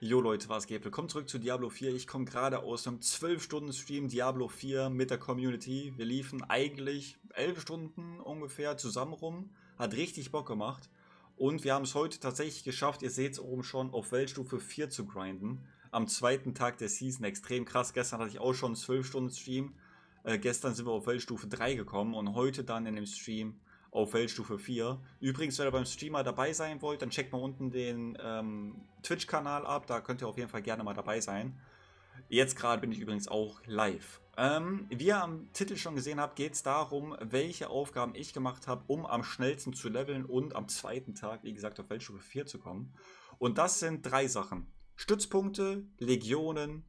Jo Leute, was geht? Willkommen zurück zu Diablo 4. Ich komme gerade aus einem 12-Stunden-Stream Diablo 4 mit der Community. Wir liefen eigentlich 11 Stunden ungefähr zusammen rum. Hat richtig Bock gemacht. Und wir haben es heute tatsächlich geschafft, ihr seht es oben schon, auf Weltstufe 4 zu grinden. Am zweiten Tag der Season, extrem krass. Gestern hatte ich auch schon einen 12-Stunden-Stream. Äh, gestern sind wir auf Weltstufe 3 gekommen und heute dann in dem Stream auf Weltstufe 4. Übrigens, wenn ihr beim Streamer dabei sein wollt, dann checkt mal unten den ähm, Twitch-Kanal ab. Da könnt ihr auf jeden Fall gerne mal dabei sein. Jetzt gerade bin ich übrigens auch live. Ähm, wie ihr am Titel schon gesehen habt, geht es darum, welche Aufgaben ich gemacht habe, um am schnellsten zu leveln und am zweiten Tag, wie gesagt, auf Weltstufe 4 zu kommen. Und das sind drei Sachen. Stützpunkte, Legionen,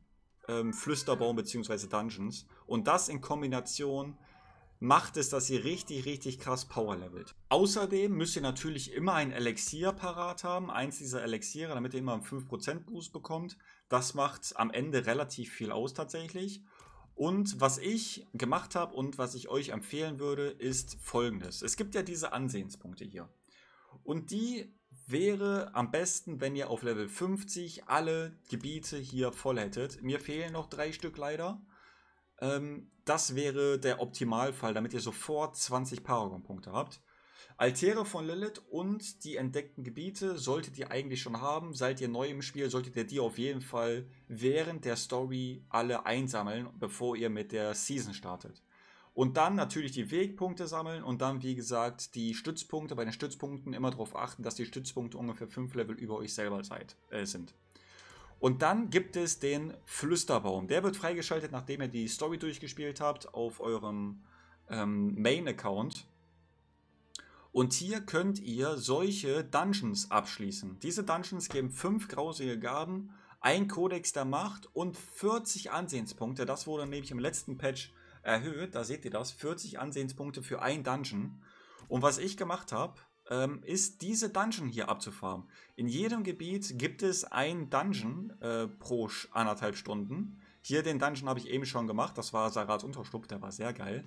ähm, Flüsterbaum bzw. Dungeons. Und das in Kombination mit macht es, dass ihr richtig, richtig krass Power levelt. Außerdem müsst ihr natürlich immer ein Elixier parat haben, eins dieser Elixiere, damit ihr immer einen 5% Boost bekommt. Das macht am Ende relativ viel aus tatsächlich. Und was ich gemacht habe und was ich euch empfehlen würde, ist folgendes. Es gibt ja diese Ansehenspunkte hier. Und die wäre am besten, wenn ihr auf Level 50 alle Gebiete hier voll hättet. Mir fehlen noch drei Stück leider. Ähm, das wäre der Optimalfall, damit ihr sofort 20 Paragon-Punkte habt. Altäre von Lilith und die entdeckten Gebiete solltet ihr eigentlich schon haben. Seid ihr neu im Spiel, solltet ihr die auf jeden Fall während der Story alle einsammeln, bevor ihr mit der Season startet. Und dann natürlich die Wegpunkte sammeln und dann, wie gesagt, die Stützpunkte. Bei den Stützpunkten immer darauf achten, dass die Stützpunkte ungefähr 5 Level über euch selber seid, äh, sind. Und dann gibt es den Flüsterbaum. Der wird freigeschaltet, nachdem ihr die Story durchgespielt habt auf eurem ähm, Main-Account. Und hier könnt ihr solche Dungeons abschließen. Diese Dungeons geben fünf grausige Gaben, ein Kodex der Macht und 40 Ansehenspunkte. Das wurde nämlich im letzten Patch erhöht. Da seht ihr das. 40 Ansehenspunkte für ein Dungeon. Und was ich gemacht habe, ähm, ist diese Dungeon hier abzufarmen. In jedem Gebiet gibt es ein Dungeon äh, pro anderthalb Stunden. Hier den Dungeon habe ich eben schon gemacht, das war Sarahs Unterschlupf, der war sehr geil.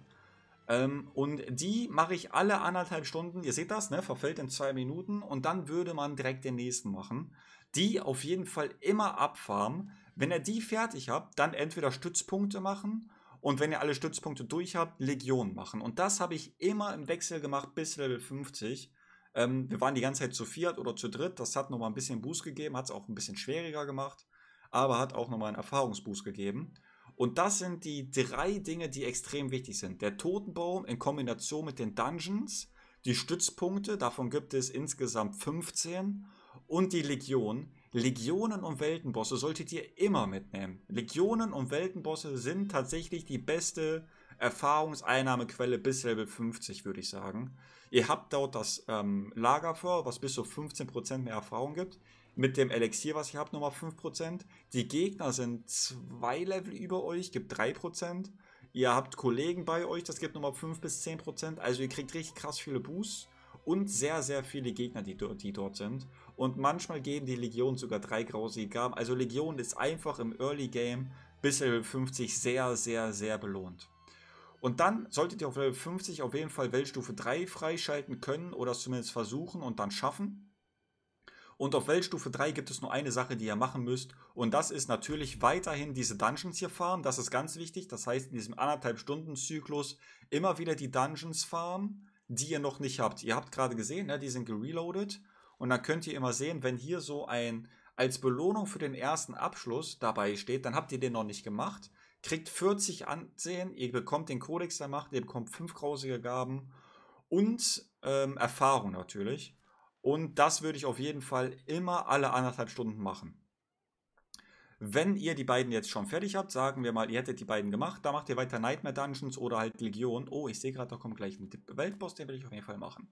Ähm, und die mache ich alle anderthalb Stunden, ihr seht das, ne? verfällt in zwei Minuten und dann würde man direkt den nächsten machen. Die auf jeden Fall immer abfarmen. Wenn ihr die fertig habt, dann entweder Stützpunkte machen und wenn ihr alle Stützpunkte durch habt, Legion machen. Und das habe ich immer im Wechsel gemacht bis Level 50. Ähm, wir waren die ganze Zeit zu viert oder zu dritt. Das hat nochmal ein bisschen Boost gegeben, hat es auch ein bisschen schwieriger gemacht, aber hat auch nochmal einen Erfahrungsboost gegeben. Und das sind die drei Dinge, die extrem wichtig sind. Der Totenbaum in Kombination mit den Dungeons, die Stützpunkte, davon gibt es insgesamt 15, und die Legion. Legionen und Weltenbosse solltet ihr immer mitnehmen. Legionen und Weltenbosse sind tatsächlich die beste Erfahrungseinnahmequelle bis Level 50, würde ich sagen. Ihr habt dort das ähm, Lager vor, was bis zu 15% mehr Erfahrung gibt. Mit dem Elixier, was ihr habt, nochmal 5%. Die Gegner sind zwei Level über euch, gibt 3%. Ihr habt Kollegen bei euch, das gibt nochmal 5 bis 10%. Also ihr kriegt richtig krass viele Boosts und sehr, sehr viele Gegner, die, die dort sind. Und manchmal geben die Legionen sogar drei grausige Gaben. Also Legion ist einfach im Early Game bis Level 50 sehr, sehr, sehr belohnt. Und dann solltet ihr auf Level 50 auf jeden Fall Weltstufe 3 freischalten können oder zumindest versuchen und dann schaffen. Und auf Weltstufe 3 gibt es nur eine Sache, die ihr machen müsst. Und das ist natürlich weiterhin diese Dungeons hier farmen. Das ist ganz wichtig. Das heißt, in diesem anderthalb Stunden Zyklus immer wieder die Dungeons farmen, die ihr noch nicht habt. Ihr habt gerade gesehen, ne, die sind gereloadet. Und dann könnt ihr immer sehen, wenn hier so ein als Belohnung für den ersten Abschluss dabei steht, dann habt ihr den noch nicht gemacht kriegt 40 Ansehen, ihr bekommt den Kodex der Macht, ihr bekommt fünf grausige Gaben und ähm, Erfahrung natürlich. Und das würde ich auf jeden Fall immer alle anderthalb Stunden machen. Wenn ihr die beiden jetzt schon fertig habt, sagen wir mal, ihr hättet die beiden gemacht, da macht ihr weiter Nightmare Dungeons oder halt Legion. Oh, ich sehe gerade, da kommt gleich ein Weltboss, den will ich auf jeden Fall machen.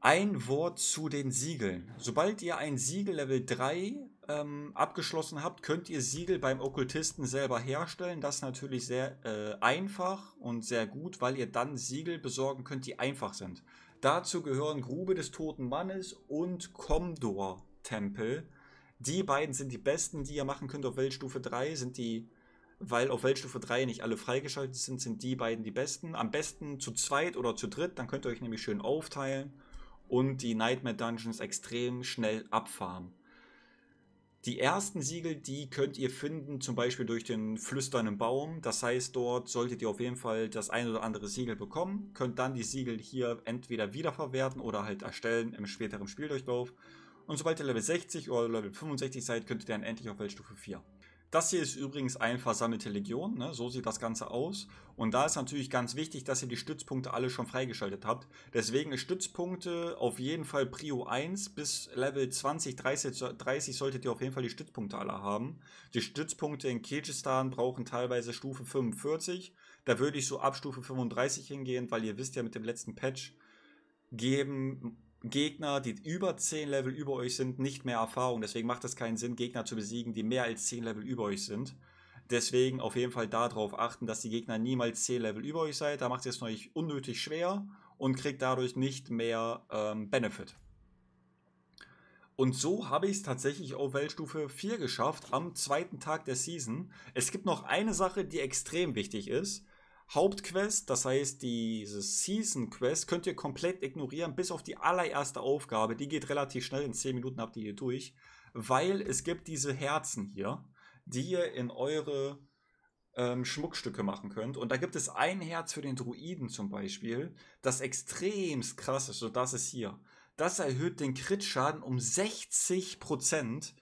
Ein Wort zu den Siegeln. Sobald ihr ein Siegel Level 3 ähm, abgeschlossen habt, könnt ihr Siegel beim Okkultisten selber herstellen. Das natürlich sehr äh, einfach und sehr gut, weil ihr dann Siegel besorgen könnt, die einfach sind. Dazu gehören Grube des Toten Mannes und Komdor-Tempel. Die beiden sind die besten, die ihr machen könnt auf Weltstufe 3, sind die, weil auf Weltstufe 3 nicht alle freigeschaltet sind, sind die beiden die besten. Am besten zu zweit oder zu dritt, dann könnt ihr euch nämlich schön aufteilen und die Nightmare Dungeons extrem schnell abfahren. Die ersten Siegel, die könnt ihr finden, zum Beispiel durch den flüsternden Baum. Das heißt, dort solltet ihr auf jeden Fall das ein oder andere Siegel bekommen. Könnt dann die Siegel hier entweder wiederverwerten oder halt erstellen im späteren Spieldurchlauf. Und sobald ihr Level 60 oder Level 65 seid, könntet ihr dann endlich auf Weltstufe 4. Das hier ist übrigens eine versammelte Legion, ne? so sieht das Ganze aus. Und da ist natürlich ganz wichtig, dass ihr die Stützpunkte alle schon freigeschaltet habt. Deswegen ist Stützpunkte auf jeden Fall Prio 1 bis Level 20, 30, 30 solltet ihr auf jeden Fall die Stützpunkte alle haben. Die Stützpunkte in Kirgistan brauchen teilweise Stufe 45. Da würde ich so ab Stufe 35 hingehen, weil ihr wisst ja mit dem letzten Patch geben Gegner, die über 10 Level über euch sind, nicht mehr Erfahrung. Deswegen macht es keinen Sinn, Gegner zu besiegen, die mehr als 10 Level über euch sind. Deswegen auf jeden Fall darauf achten, dass die Gegner niemals 10 Level über euch seid. Da macht es euch unnötig schwer und kriegt dadurch nicht mehr ähm, Benefit. Und so habe ich es tatsächlich auf Weltstufe 4 geschafft, am zweiten Tag der Season. Es gibt noch eine Sache, die extrem wichtig ist. Hauptquest, das heißt diese Season Quest, könnt ihr komplett ignorieren, bis auf die allererste Aufgabe. Die geht relativ schnell, in 10 Minuten habt ihr hier durch, weil es gibt diese Herzen hier, die ihr in eure ähm, Schmuckstücke machen könnt. Und da gibt es ein Herz für den Druiden zum Beispiel, das extremst krass ist, So, das ist hier. Das erhöht den Crit-Schaden um 60%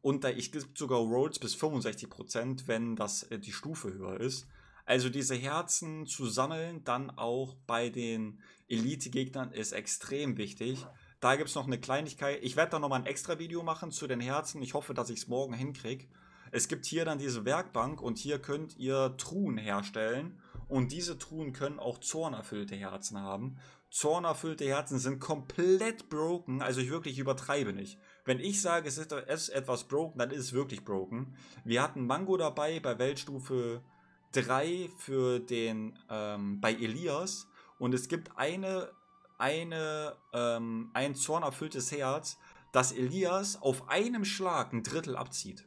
und da ich gibt sogar Rolls bis 65%, wenn das äh, die Stufe höher ist. Also diese Herzen zu sammeln, dann auch bei den Elite-Gegnern ist extrem wichtig. Da gibt es noch eine Kleinigkeit. Ich werde da nochmal ein extra Video machen zu den Herzen. Ich hoffe, dass ich es morgen hinkriege. Es gibt hier dann diese Werkbank und hier könnt ihr Truhen herstellen. Und diese Truhen können auch zornerfüllte Herzen haben. Zornerfüllte Herzen sind komplett broken. Also ich wirklich übertreibe nicht. Wenn ich sage, es ist etwas broken, dann ist es wirklich broken. Wir hatten Mango dabei bei Weltstufe drei für den ähm, bei Elias und es gibt eine, eine, ähm, ein zornerfülltes Herz, dass Elias auf einem Schlag ein Drittel abzieht.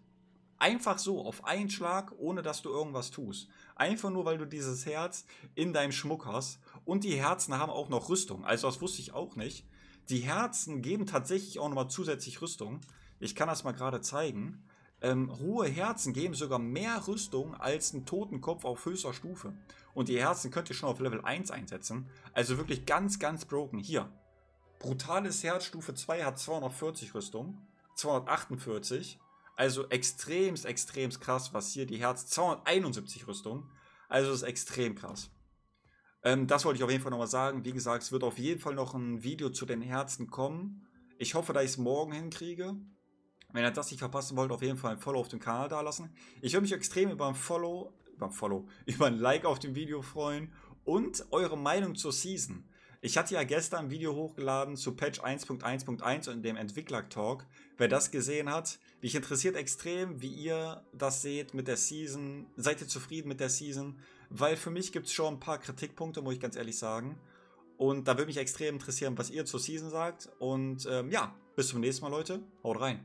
Einfach so, auf einen Schlag, ohne dass du irgendwas tust. Einfach nur, weil du dieses Herz in deinem Schmuck hast. Und die Herzen haben auch noch Rüstung. Also das wusste ich auch nicht. Die Herzen geben tatsächlich auch nochmal zusätzlich Rüstung. Ich kann das mal gerade zeigen ähm, hohe Herzen geben sogar mehr Rüstung als ein Totenkopf auf höchster Stufe. Und die Herzen könnt ihr schon auf Level 1 einsetzen. Also wirklich ganz, ganz broken. Hier. Brutales Herz Stufe 2 hat 240 Rüstung. 248. Also extremst, extremst krass, was hier die Herz... 271 Rüstung. Also ist extrem krass. Ähm, das wollte ich auf jeden Fall nochmal sagen. Wie gesagt, es wird auf jeden Fall noch ein Video zu den Herzen kommen. Ich hoffe, dass ich es morgen hinkriege. Wenn ihr das nicht verpassen wollt, auf jeden Fall ein Follow auf dem Kanal dalassen. Ich würde mich extrem über ein Follow, über ein Follow, über ein Like auf dem Video freuen und eure Meinung zur Season. Ich hatte ja gestern ein Video hochgeladen zu Patch 1.1.1 und dem Entwickler-Talk. Wer das gesehen hat, mich interessiert extrem, wie ihr das seht mit der Season. Seid ihr zufrieden mit der Season? Weil für mich gibt es schon ein paar Kritikpunkte, muss ich ganz ehrlich sagen. Und da würde mich extrem interessieren, was ihr zur Season sagt. Und ähm, ja, bis zum nächsten Mal, Leute. Haut rein.